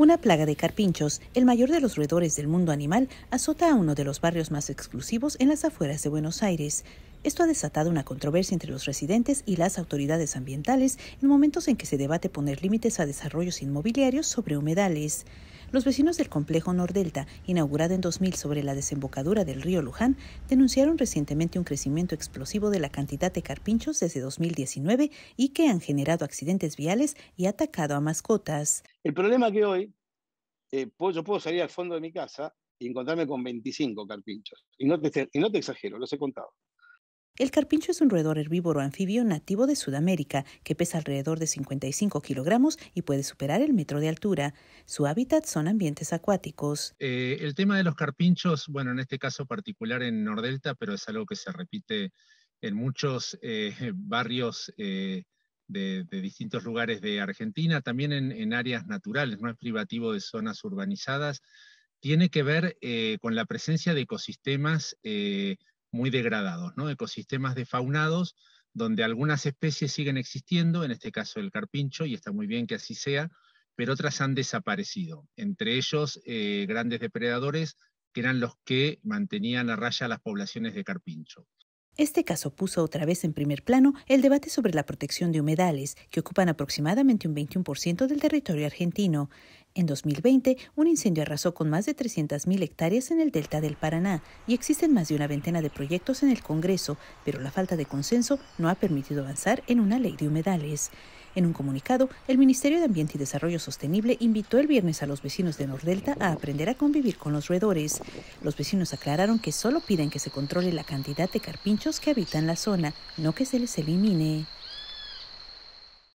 Una plaga de carpinchos, el mayor de los roedores del mundo animal, azota a uno de los barrios más exclusivos en las afueras de Buenos Aires. Esto ha desatado una controversia entre los residentes y las autoridades ambientales en momentos en que se debate poner límites a desarrollos inmobiliarios sobre humedales. Los vecinos del complejo Nordelta, inaugurado en 2000 sobre la desembocadura del río Luján, denunciaron recientemente un crecimiento explosivo de la cantidad de carpinchos desde 2019 y que han generado accidentes viales y atacado a mascotas. El problema que hoy eh, pues, yo puedo salir al fondo de mi casa y encontrarme con 25 carpinchos. Y y no te exagero, los he contado. El carpincho es un roedor herbívoro anfibio nativo de Sudamérica que pesa alrededor de 55 kilogramos y puede superar el metro de altura. Su hábitat son ambientes acuáticos. Eh, el tema de los carpinchos, bueno, en este caso particular en Nordelta, pero es algo que se repite en muchos eh, barrios eh, de, distintos lugares de Argentina, también en, áreas naturales, no es privativo de zonas urbanizadas, tiene que ver con la presencia de ecosistemas muy degradados, ecosistemas defaunados donde algunas especies siguen existiendo, en este caso el carpincho, y está muy bien que así sea, pero otras han desaparecido, entre ellos eh, grandes depredadores que eran los que mantenían a raya las poblaciones de carpincho. Este caso puso otra vez en primer plano el debate sobre la protección de humedales, que ocupan aproximadamente un 21% del territorio argentino. En 2020, un incendio arrasó con más de 300.000 hectáreas en el delta del Paraná y existen más de una veintena de proyectos en el Congreso, pero la falta de consenso no ha permitido avanzar en una ley de humedales. En un comunicado, el Ministerio de Ambiente y Desarrollo Sostenible invitó el viernes a los vecinos de Nordelta a aprender a convivir con los roedores. Los vecinos aclararon que solo piden que se controle la cantidad de carpinchos que habitan la zona, no que se les elimine.